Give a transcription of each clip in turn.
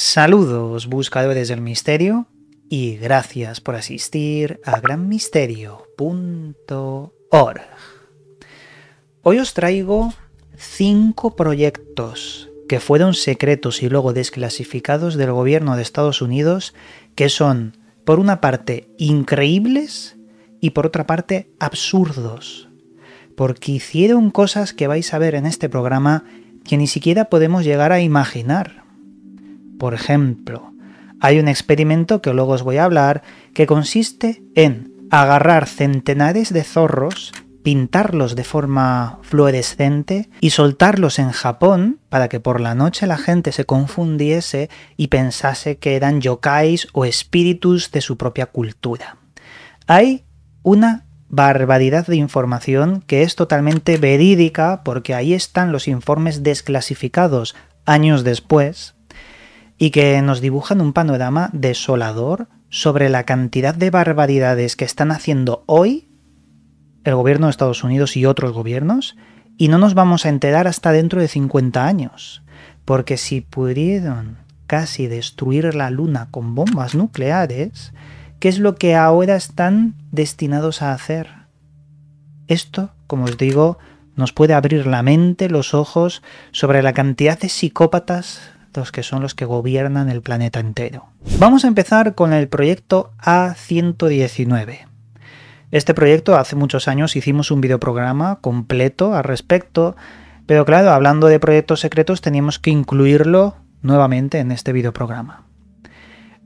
Saludos buscadores del misterio y gracias por asistir a granmisterio.org. Hoy os traigo cinco proyectos que fueron secretos y luego desclasificados del gobierno de Estados Unidos que son, por una parte, increíbles y por otra parte, absurdos. Porque hicieron cosas que vais a ver en este programa que ni siquiera podemos llegar a imaginar por ejemplo, hay un experimento que luego os voy a hablar que consiste en agarrar centenares de zorros, pintarlos de forma fluorescente y soltarlos en Japón para que por la noche la gente se confundiese y pensase que eran yokais o espíritus de su propia cultura. Hay una barbaridad de información que es totalmente verídica porque ahí están los informes desclasificados años después y que nos dibujan un panorama desolador sobre la cantidad de barbaridades que están haciendo hoy el gobierno de Estados Unidos y otros gobiernos, y no nos vamos a enterar hasta dentro de 50 años, porque si pudieron casi destruir la Luna con bombas nucleares, ¿qué es lo que ahora están destinados a hacer? Esto, como os digo, nos puede abrir la mente, los ojos, sobre la cantidad de psicópatas los que son los que gobiernan el planeta entero. Vamos a empezar con el proyecto A119. Este proyecto hace muchos años hicimos un videoprograma completo al respecto, pero claro, hablando de proyectos secretos teníamos que incluirlo nuevamente en este videoprograma.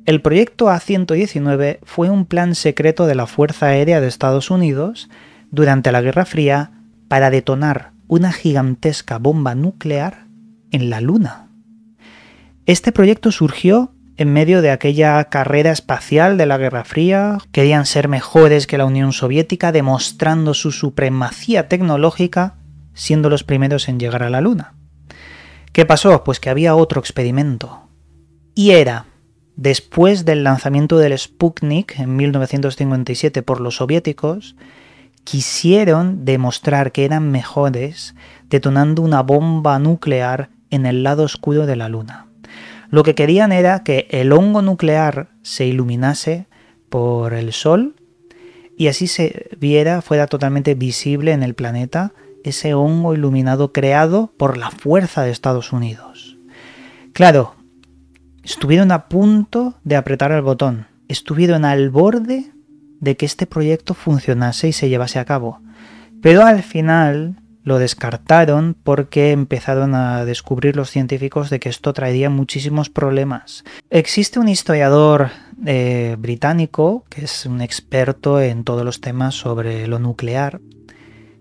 El proyecto A119 fue un plan secreto de la Fuerza Aérea de Estados Unidos durante la Guerra Fría para detonar una gigantesca bomba nuclear en la Luna. Este proyecto surgió en medio de aquella carrera espacial de la Guerra Fría, querían ser mejores que la Unión Soviética, demostrando su supremacía tecnológica, siendo los primeros en llegar a la Luna. ¿Qué pasó? Pues que había otro experimento. Y era, después del lanzamiento del Sputnik en 1957 por los soviéticos, quisieron demostrar que eran mejores detonando una bomba nuclear en el lado oscuro de la Luna. Lo que querían era que el hongo nuclear se iluminase por el sol y así se viera, fuera totalmente visible en el planeta ese hongo iluminado creado por la fuerza de Estados Unidos. Claro, estuvieron a punto de apretar el botón, estuvieron al borde de que este proyecto funcionase y se llevase a cabo. Pero al final lo descartaron porque empezaron a descubrir los científicos de que esto traería muchísimos problemas. Existe un historiador eh, británico que es un experto en todos los temas sobre lo nuclear,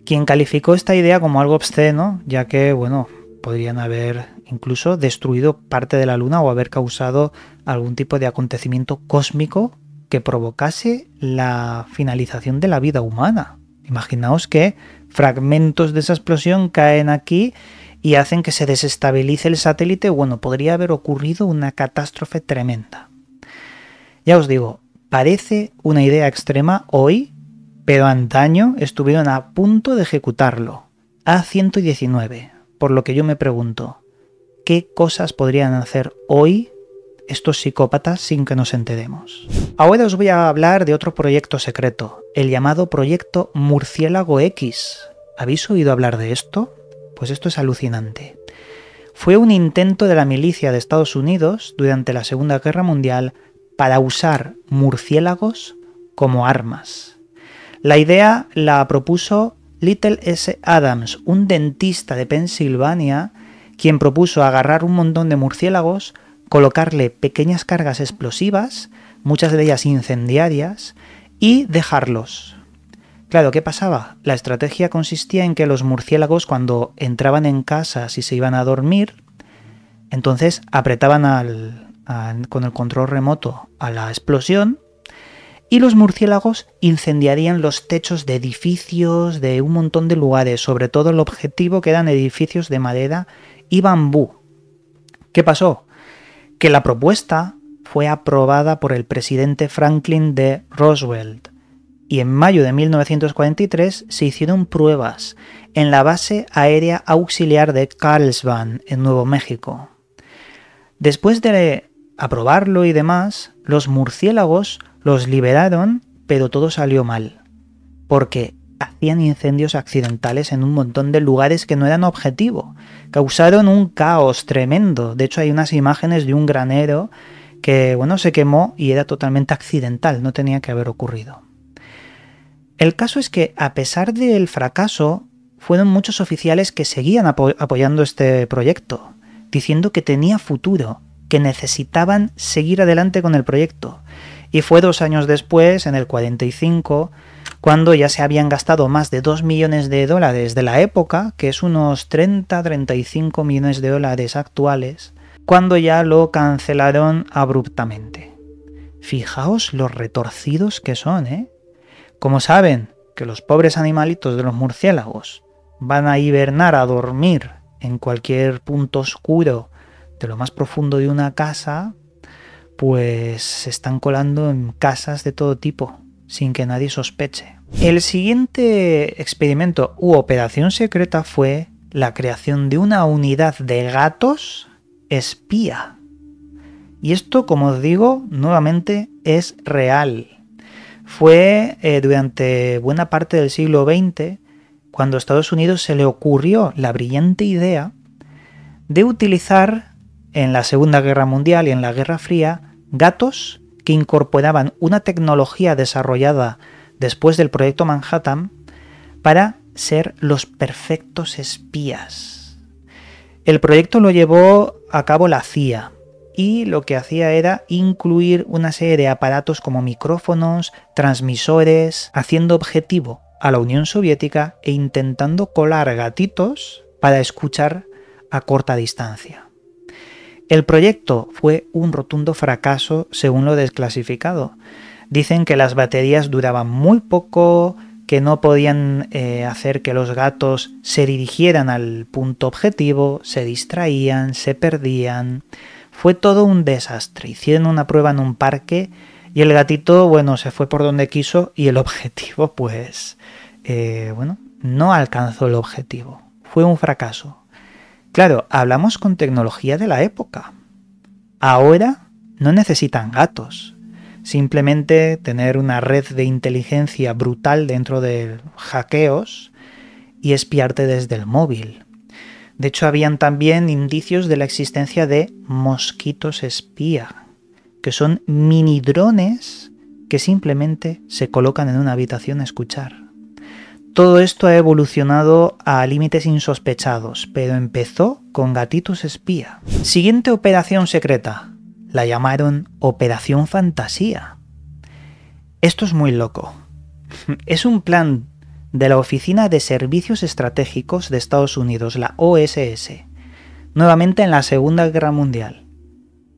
quien calificó esta idea como algo obsceno, ya que, bueno, podrían haber incluso destruido parte de la Luna o haber causado algún tipo de acontecimiento cósmico que provocase la finalización de la vida humana. Imaginaos que fragmentos de esa explosión caen aquí y hacen que se desestabilice el satélite. Bueno, podría haber ocurrido una catástrofe tremenda. Ya os digo, parece una idea extrema hoy, pero antaño estuvieron a punto de ejecutarlo. A119. Por lo que yo me pregunto, ¿qué cosas podrían hacer hoy estos psicópatas sin que nos enteremos. Ahora os voy a hablar de otro proyecto secreto, el llamado Proyecto Murciélago X. ¿Habéis oído hablar de esto? Pues esto es alucinante. Fue un intento de la milicia de Estados Unidos durante la Segunda Guerra Mundial para usar murciélagos como armas. La idea la propuso Little S. Adams, un dentista de Pensilvania, quien propuso agarrar un montón de murciélagos, colocarle pequeñas cargas explosivas, muchas de ellas incendiarias, y dejarlos. Claro, ¿qué pasaba? La estrategia consistía en que los murciélagos cuando entraban en casas y se iban a dormir, entonces apretaban con el control remoto a la explosión y los murciélagos incendiarían los techos de edificios de un montón de lugares, sobre todo el objetivo que eran edificios de madera y bambú. ¿Qué pasó? que la propuesta fue aprobada por el presidente Franklin D. Roosevelt y en mayo de 1943 se hicieron pruebas en la base aérea auxiliar de Carlsbad, en Nuevo México. Después de aprobarlo y demás, los murciélagos los liberaron, pero todo salió mal, porque hacían incendios accidentales en un montón de lugares que no eran objetivo. Causaron un caos tremendo. De hecho, hay unas imágenes de un granero que, bueno, se quemó y era totalmente accidental, no tenía que haber ocurrido. El caso es que, a pesar del fracaso, fueron muchos oficiales que seguían apoyando este proyecto, diciendo que tenía futuro, que necesitaban seguir adelante con el proyecto. Y fue dos años después, en el 45, cuando ya se habían gastado más de 2 millones de dólares de la época, que es unos 30-35 millones de dólares actuales, cuando ya lo cancelaron abruptamente. Fijaos los retorcidos que son, ¿eh? Como saben que los pobres animalitos de los murciélagos van a hibernar a dormir en cualquier punto oscuro de lo más profundo de una casa, pues se están colando en casas de todo tipo, sin que nadie sospeche. El siguiente experimento u operación secreta fue la creación de una unidad de gatos espía. Y esto, como os digo, nuevamente es real. Fue eh, durante buena parte del siglo XX cuando a Estados Unidos se le ocurrió la brillante idea de utilizar en la Segunda Guerra Mundial y en la Guerra Fría gatos que incorporaban una tecnología desarrollada después del proyecto Manhattan para ser los perfectos espías. El proyecto lo llevó a cabo la CIA y lo que hacía era incluir una serie de aparatos como micrófonos, transmisores, haciendo objetivo a la Unión Soviética e intentando colar gatitos para escuchar a corta distancia. El proyecto fue un rotundo fracaso según lo desclasificado. Dicen que las baterías duraban muy poco, que no podían eh, hacer que los gatos se dirigieran al punto objetivo, se distraían, se perdían. Fue todo un desastre. Hicieron una prueba en un parque y el gatito, bueno, se fue por donde quiso y el objetivo, pues, eh, bueno, no alcanzó el objetivo. Fue un fracaso. Claro, hablamos con tecnología de la época. Ahora no necesitan gatos. Simplemente tener una red de inteligencia brutal dentro de hackeos y espiarte desde el móvil. De hecho, habían también indicios de la existencia de mosquitos espía, que son mini drones que simplemente se colocan en una habitación a escuchar. Todo esto ha evolucionado a límites insospechados, pero empezó con gatitos espía. Siguiente operación secreta. La llamaron Operación Fantasía. Esto es muy loco. Es un plan de la Oficina de Servicios Estratégicos de Estados Unidos, la OSS, nuevamente en la Segunda Guerra Mundial.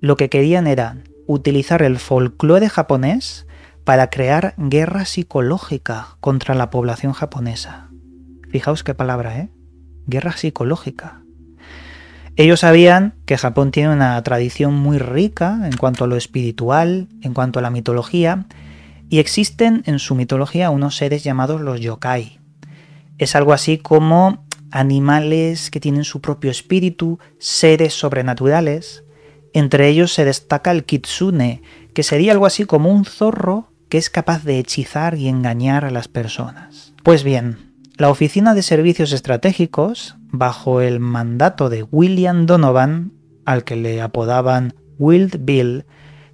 Lo que querían era utilizar el folclore japonés para crear guerra psicológica contra la población japonesa. Fijaos qué palabra, ¿eh? Guerra psicológica. Ellos sabían que Japón tiene una tradición muy rica en cuanto a lo espiritual, en cuanto a la mitología, y existen en su mitología unos seres llamados los yokai. Es algo así como animales que tienen su propio espíritu, seres sobrenaturales. Entre ellos se destaca el kitsune, que sería algo así como un zorro que es capaz de hechizar y engañar a las personas. Pues bien, la Oficina de Servicios Estratégicos, bajo el mandato de William Donovan, al que le apodaban Wild Bill,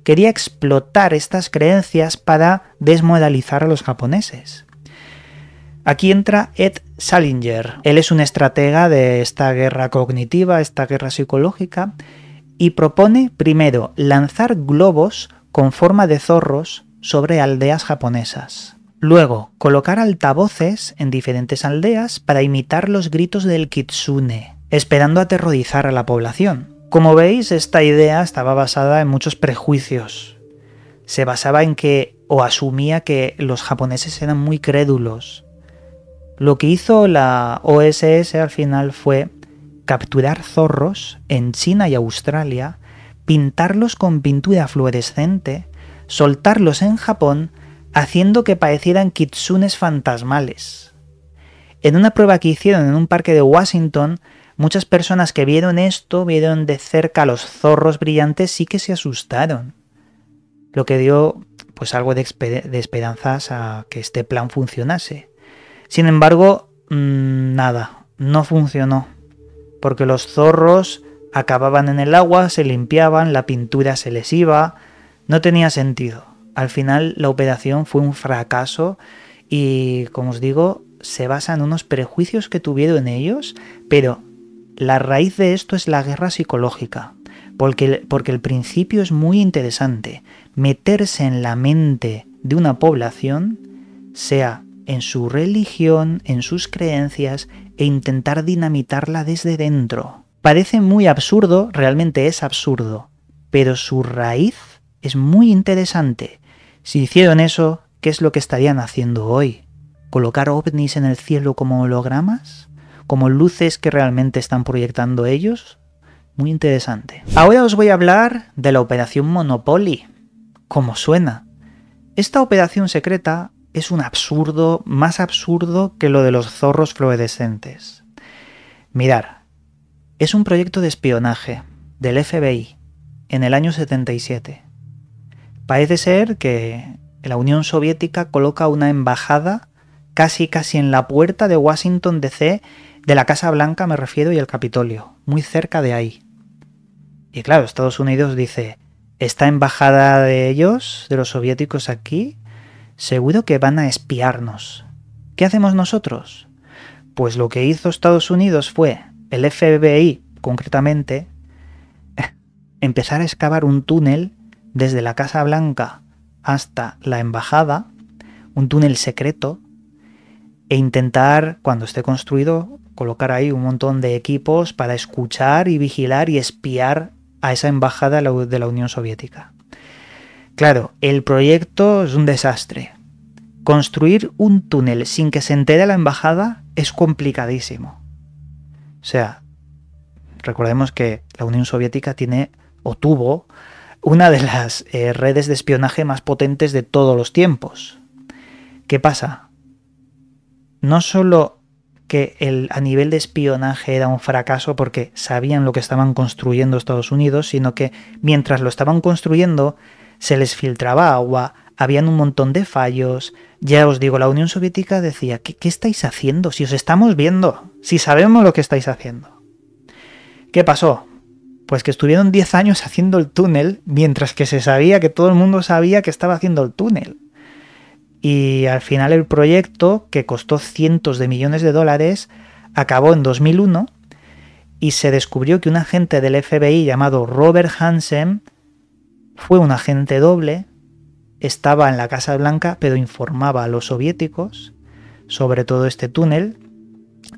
quería explotar estas creencias para desmodalizar a los japoneses. Aquí entra Ed Salinger. Él es un estratega de esta guerra cognitiva, esta guerra psicológica, y propone primero lanzar globos con forma de zorros sobre aldeas japonesas. Luego, colocar altavoces en diferentes aldeas para imitar los gritos del kitsune, esperando aterrorizar a la población. Como veis, esta idea estaba basada en muchos prejuicios. Se basaba en que, o asumía que los japoneses eran muy crédulos. Lo que hizo la OSS al final fue capturar zorros en China y Australia, pintarlos con pintura fluorescente soltarlos en Japón haciendo que parecieran kitsunes fantasmales. En una prueba que hicieron en un parque de Washington, muchas personas que vieron esto vieron de cerca a los zorros brillantes y que se asustaron, lo que dio pues algo de, esperanzas a que este plan funcionase. Sin embargo, mm, nada, no funcionó, porque los zorros acababan en el agua, se limpiaban, la pintura se les iba, no tenía sentido. Al final la operación fue un fracaso y, como os digo, se basa en unos prejuicios que tuvieron ellos, pero la raíz de esto es la guerra psicológica, porque, porque el principio es muy interesante. Meterse en la mente de una población, sea en su religión, en sus creencias, e intentar dinamitarla desde dentro. Parece muy absurdo, realmente es absurdo, pero su raíz es muy interesante. Si hicieron eso, ¿qué es lo que estarían haciendo hoy? ¿Colocar ovnis en el cielo como hologramas? ¿Como luces que realmente están proyectando ellos? Muy interesante. Ahora os voy a hablar de la Operación Monopoly. Como suena. Esta operación secreta es un absurdo, más absurdo que lo de los zorros fluorescentes. Mirar, es un proyecto de espionaje del FBI en el año 77. Parece ser que la Unión Soviética coloca una embajada casi casi en la puerta de Washington DC, de la Casa Blanca me refiero, y el Capitolio, muy cerca de ahí. Y claro, Estados Unidos dice, esta embajada de ellos, de los soviéticos aquí, seguro que van a espiarnos. ¿Qué hacemos nosotros? Pues lo que hizo Estados Unidos fue, el FBI concretamente, empezar a excavar un túnel desde la Casa Blanca hasta la embajada, un túnel secreto, e intentar, cuando esté construido, colocar ahí un montón de equipos para escuchar y vigilar y espiar a esa embajada de la Unión Soviética. Claro, el proyecto es un desastre. Construir un túnel sin que se entere la embajada es complicadísimo. O sea, recordemos que la Unión Soviética tiene o tuvo una de las eh, redes de espionaje más potentes de todos los tiempos. ¿Qué pasa? No solo que el, a nivel de espionaje era un fracaso porque sabían lo que estaban construyendo Estados Unidos, sino que mientras lo estaban construyendo se les filtraba agua, habían un montón de fallos. Ya os digo, la Unión Soviética decía, ¿qué, qué estáis haciendo? Si os estamos viendo, si sabemos lo que estáis haciendo. ¿Qué pasó? Pues que estuvieron 10 años haciendo el túnel mientras que se sabía que todo el mundo sabía que estaba haciendo el túnel. Y al final el proyecto, que costó cientos de millones de dólares, acabó en 2001 y se descubrió que un agente del FBI llamado Robert Hansen fue un agente doble, estaba en la Casa Blanca pero informaba a los soviéticos sobre todo este túnel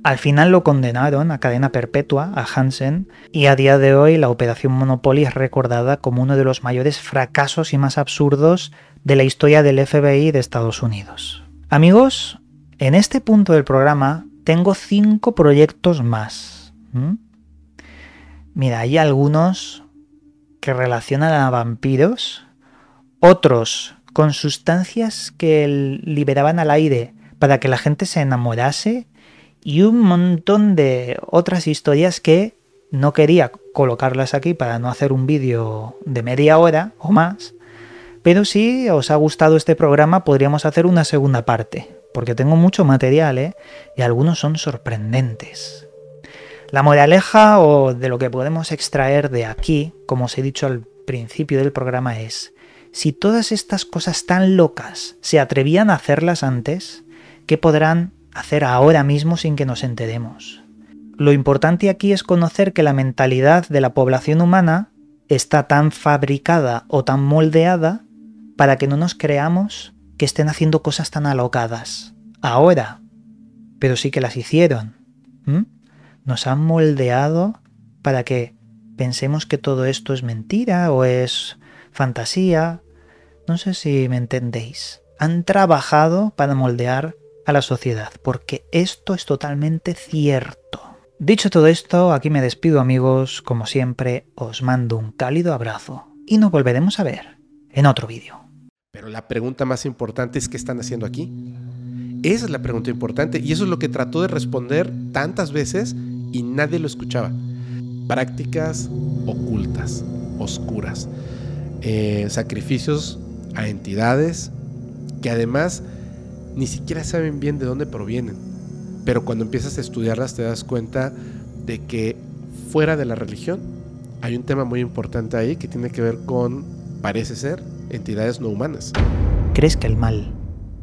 al final lo condenaron a cadena perpetua a Hansen y a día de hoy la operación Monopoly es recordada como uno de los mayores fracasos y más absurdos de la historia del FBI de Estados Unidos. Amigos, en este punto del programa tengo cinco proyectos más. Mira, hay algunos que relacionan a vampiros, otros con sustancias que liberaban al aire para que la gente se enamorase y un montón de otras historias que no quería colocarlas aquí para no hacer un vídeo de media hora o más. Pero si os ha gustado este programa, podríamos hacer una segunda parte, porque tengo mucho material, ¿eh? Y algunos son sorprendentes. La moraleja o de lo que podemos extraer de aquí, como os he dicho al principio del programa, es, si todas estas cosas tan locas se atrevían a hacerlas antes, ¿qué podrán hacer ahora mismo sin que nos enteremos. Lo importante aquí es conocer que la mentalidad de la población humana está tan fabricada o tan moldeada para que no nos creamos que estén haciendo cosas tan alocadas. Ahora. Pero sí que las hicieron. Nos han moldeado para que pensemos que todo esto es mentira o es fantasía. No sé si me entendéis. Han trabajado para moldear a la sociedad, porque esto es totalmente cierto. Dicho todo esto, aquí me despido amigos, como siempre os mando un cálido abrazo y nos volveremos a ver en otro vídeo. Pero la pregunta más importante es qué están haciendo aquí. Esa es la pregunta importante y eso es lo que trató de responder tantas veces y nadie lo escuchaba. Prácticas ocultas, oscuras, eh, sacrificios a entidades que además ni siquiera saben bien de dónde provienen. Pero cuando empiezas a estudiarlas te das cuenta de que fuera de la religión hay un tema muy importante ahí que tiene que ver con, parece ser, entidades no humanas. ¿Crees que el mal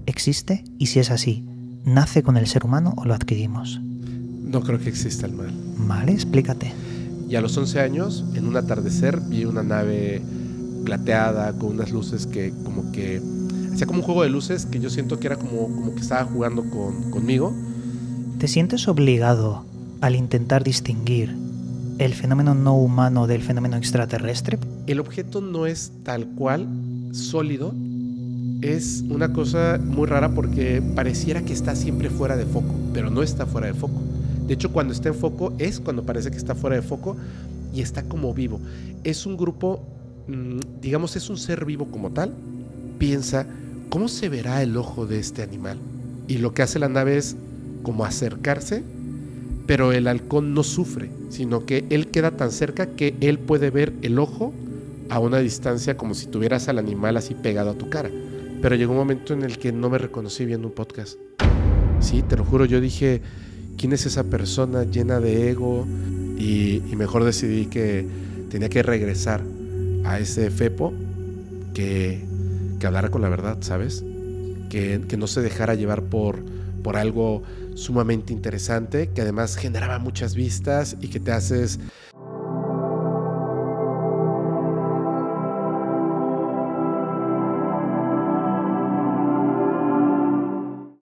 existe? Y si es así, ¿nace con el ser humano o lo adquirimos? No creo que exista el mal. Vale, explícate. Y a los 11 años, en un atardecer, vi una nave plateada con unas luces que como que hacía como un juego de luces que yo siento que era como, como que estaba jugando con, conmigo. ¿Te sientes obligado al intentar distinguir el fenómeno no humano del fenómeno extraterrestre? El objeto no es tal cual sólido. Es una cosa muy rara porque pareciera que está siempre fuera de foco, pero no está fuera de foco. De hecho, cuando está en foco es cuando parece que está fuera de foco y está como vivo. Es un grupo, mm, digamos, es un ser vivo como tal, piensa, ¿cómo se verá el ojo de este animal? Y lo que hace la nave es como acercarse, pero el halcón no sufre, sino que él queda tan cerca que él puede ver el ojo a una distancia como si tuvieras al animal así pegado a tu cara. Pero llegó un momento en el que no me reconocí viendo un podcast. Sí, te lo juro, yo dije, ¿quién es esa persona llena de ego? Y, y mejor decidí que tenía que regresar a ese Fepo que que hablara con la verdad, ¿sabes? Que, que no se dejara llevar por, por algo sumamente interesante, que además generaba muchas vistas y que te haces